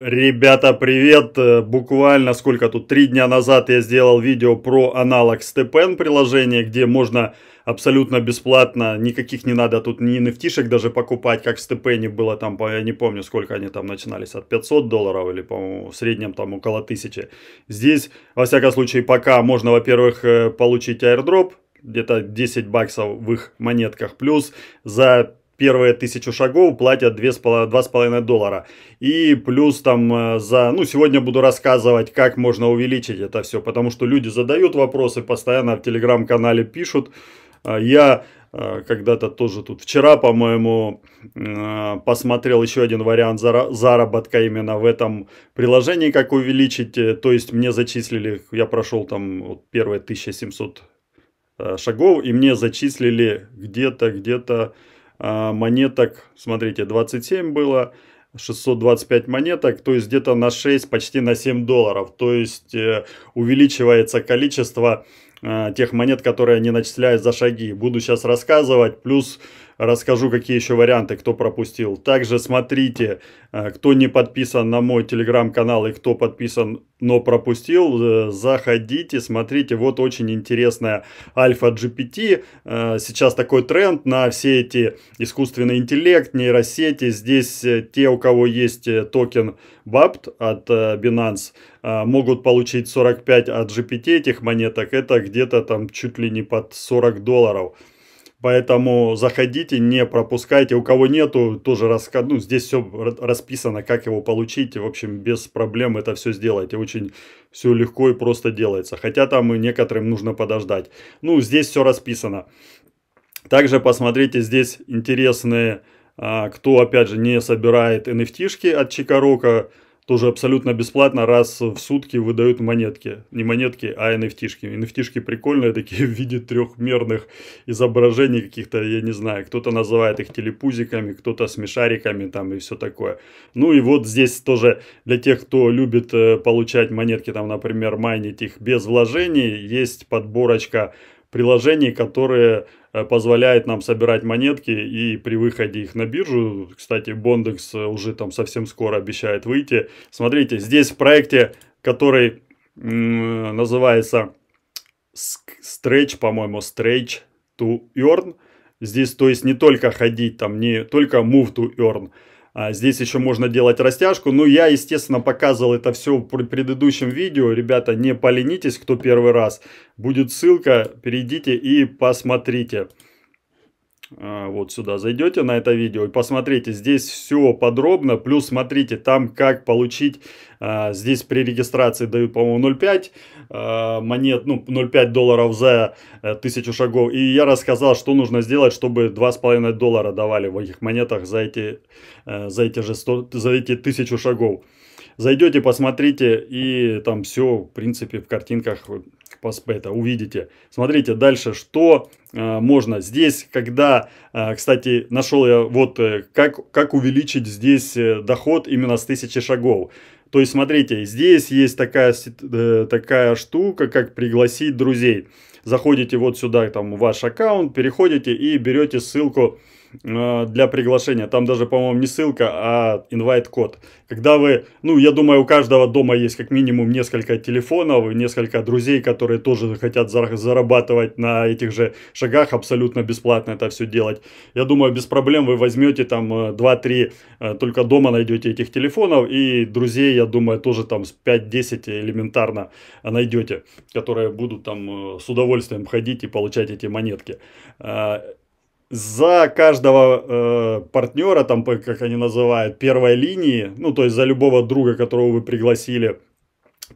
Ребята, привет! Э, буквально сколько тут, три дня назад я сделал видео про аналог Stepen приложение, где можно абсолютно бесплатно, никаких не надо тут ни nft даже покупать, как в Степене было там, я не помню, сколько они там начинались, от 500 долларов или, по-моему, в среднем там около 1000. Здесь, во всяком случае, пока можно, во-первых, э, получить airdrop, где-то 10 баксов в их монетках, плюс за первые тысячу шагов платят 2,5 доллара. И плюс там э, за... Ну, сегодня буду рассказывать, как можно увеличить это все, потому что люди задают вопросы, постоянно в телеграм-канале пишут. А я э, когда-то тоже тут вчера, по-моему, э, посмотрел еще один вариант заработка именно в этом приложении, как увеличить. То есть мне зачислили, я прошел там вот первые 1700 шагов, и мне зачислили где-то, где-то а, монеток, смотрите, 27 было, 625 монеток, то есть где-то на 6, почти на 7 долларов. То есть э, увеличивается количество э, тех монет, которые они начисляют за шаги. Буду сейчас рассказывать, плюс расскажу, какие еще варианты, кто пропустил. Также смотрите, э, кто не подписан на мой телеграм-канал и кто подписан, но пропустил, э, заходите, смотрите. Вот очень интересная Альфа GPT. Э, сейчас такой тренд на все эти искусственный интеллект, нейросети. Здесь те, у кого есть токен BAPT от Binance, могут получить 45 от GPT этих монеток. Это где-то там чуть ли не под 40 долларов. Поэтому заходите, не пропускайте. У кого нету, тоже раска... ну, здесь все расписано, как его получить. В общем, без проблем это все сделайте. Очень все легко и просто делается. Хотя там и некоторым нужно подождать. Ну, здесь все расписано. Также посмотрите здесь интересные, а, кто, опять же, не собирает NFT-шки от Чикарока тоже абсолютно бесплатно раз в сутки выдают монетки. Не монетки, а NFT-шки. NFT-шки прикольные, такие в виде трехмерных изображений каких-то, я не знаю, кто-то называет их телепузиками, кто-то смешариками там и все такое. Ну и вот здесь тоже для тех, кто любит э, получать монетки, там, например, майнить их без вложений, есть подборочка приложений, которые э, позволяет нам собирать монетки и при выходе их на биржу, кстати, Bondex э, уже там совсем скоро обещает выйти. Смотрите, здесь в проекте, который называется Stretch, по-моему, Stretch to Earn, здесь, то есть не только ходить там, не только Move to Earn, а здесь еще можно делать растяжку. Ну, я, естественно, показывал это все в предыдущем видео. Ребята, не поленитесь, кто первый раз. Будет ссылка, перейдите и посмотрите. А, вот сюда зайдете на это видео и посмотрите, здесь все подробно, плюс смотрите, там как получить, а, здесь при регистрации дают, по-моему, 0,5 а, монет, ну, 0,5 долларов за э, тысячу шагов, и я рассказал, что нужно сделать, чтобы 2,5 доллара давали в этих монетах за эти, э, за эти же 100, за эти тысячу шагов. Зайдете, посмотрите, и там все, в принципе, в картинках это увидите. Смотрите дальше, что э, можно. Здесь, когда, э, кстати, нашел я вот э, как, как увеличить здесь э, доход именно с тысячи шагов. То есть, смотрите, здесь есть такая, э, такая штука, как пригласить друзей. Заходите вот сюда, там, ваш аккаунт, переходите и берете ссылку Э, для приглашения. Там даже, по-моему, не ссылка, а инвайт-код. Когда вы, ну, я думаю, у каждого дома есть как минимум несколько телефонов, несколько друзей, которые тоже хотят зарабатывать на этих же шагах, абсолютно бесплатно это все делать. Я думаю, без проблем вы возьмете там 2-3, э, э, только дома найдете этих телефонов, и друзей, я думаю, тоже там 5-10 элементарно найдете, которые будут там с удовольствием ходить и получать эти монетки за каждого э, партнера, там, как они называют, первой линии, ну, то есть за любого друга, которого вы пригласили,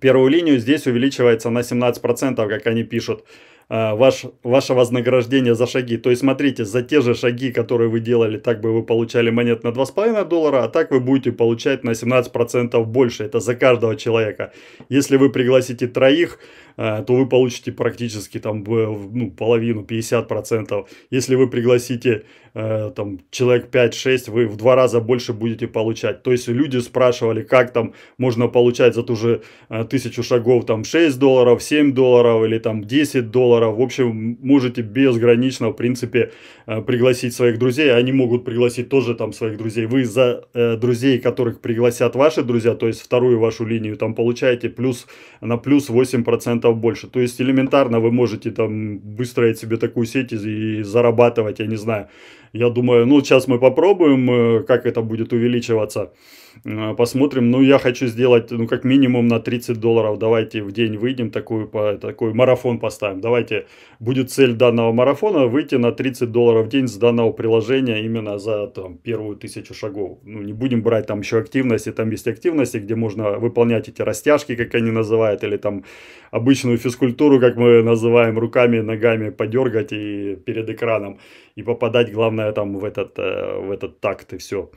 первую линию здесь увеличивается на 17%, как они пишут. Э, ваш, ваше вознаграждение за шаги. То есть, смотрите, за те же шаги, которые вы делали, так бы вы получали монет на 2,5 доллара, а так вы будете получать на 17% больше. Это за каждого человека. Если вы пригласите троих, э, то вы получите практически там ну, половину, 50%. Если вы пригласите Э, там человек 5-6 вы в два раза больше будете получать. То есть люди спрашивали, как там можно получать за ту же э, тысячу шагов там 6 долларов, 7 долларов или там 10 долларов. В общем, можете безгранично, в принципе, э, пригласить своих друзей. Они могут пригласить тоже там своих друзей. Вы за друзей, которых пригласят ваши друзья, то есть вторую вашу линию, там получаете плюс на плюс 8% больше. То есть элементарно вы можете там выстроить себе такую сеть и зарабатывать, я не знаю, я думаю, ну, сейчас мы попробуем, э, как это будет увеличиваться. Э, посмотрим. Ну, я хочу сделать, ну, как минимум на 30 долларов. Давайте в день выйдем, такую, по, такой марафон поставим. Давайте, будет цель данного марафона выйти на 30 долларов в день с данного приложения именно за там, первую тысячу шагов. Ну, не будем брать там еще активности. Там есть активности, где можно выполнять эти растяжки, как они называют, или там обычную физкультуру, как мы называем, руками, ногами подергать и перед экраном. И попадать, главное, наверное, там в этот, э, в этот такт и все.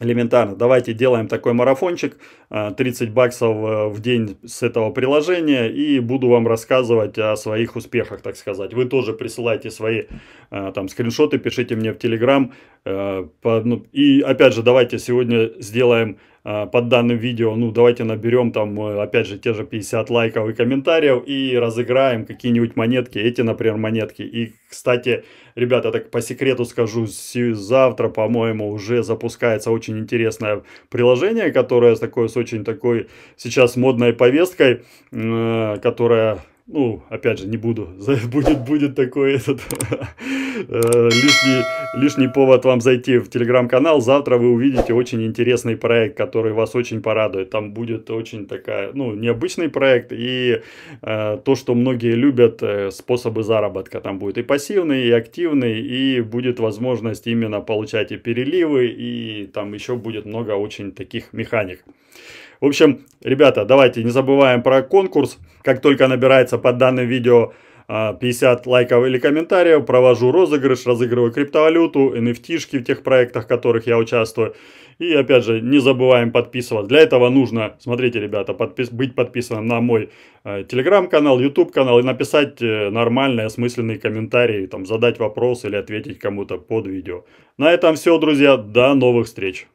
Элементарно. Давайте делаем такой марафончик, 30 э, баксов э, в день с этого приложения, и буду вам рассказывать о своих успехах, так сказать. Вы тоже присылайте свои там скриншоты, пишите мне в Телеграм. Ну, и опять же, давайте сегодня сделаем а, под данным видео, ну, давайте наберем там, э, опять же, те же 50 лайков и комментариев и разыграем какие-нибудь монетки, эти, например, монетки. И, кстати, ребята, так по секрету скажу, завтра, по-моему, уже запускается очень интересное приложение, которое такое с очень такой сейчас модной повесткой, э, которая ну, опять же, не буду, будет, будет такой этот, э, лишний, лишний повод вам зайти в телеграм-канал, завтра вы увидите очень интересный проект, который вас очень порадует, там будет очень такая, ну, необычный проект и э, то, что многие любят, э, способы заработка, там будет и пассивный, и активный, и будет возможность именно получать и переливы, и там еще будет много очень таких механик. В общем, ребята, давайте не забываем про конкурс. Как только набирается под данным видео 50 а, лайков или комментариев, провожу розыгрыш, разыгрываю криптовалюту, nft в тех проектах, в которых я участвую. И опять же, не забываем подписываться. Для этого нужно, смотрите, ребята, подпис быть подписанным на мой э, телеграм-канал, YouTube канал и написать э, нормальный, осмысленный комментарий, там, задать вопрос или ответить кому-то под видео. На этом все, друзья. До новых встреч!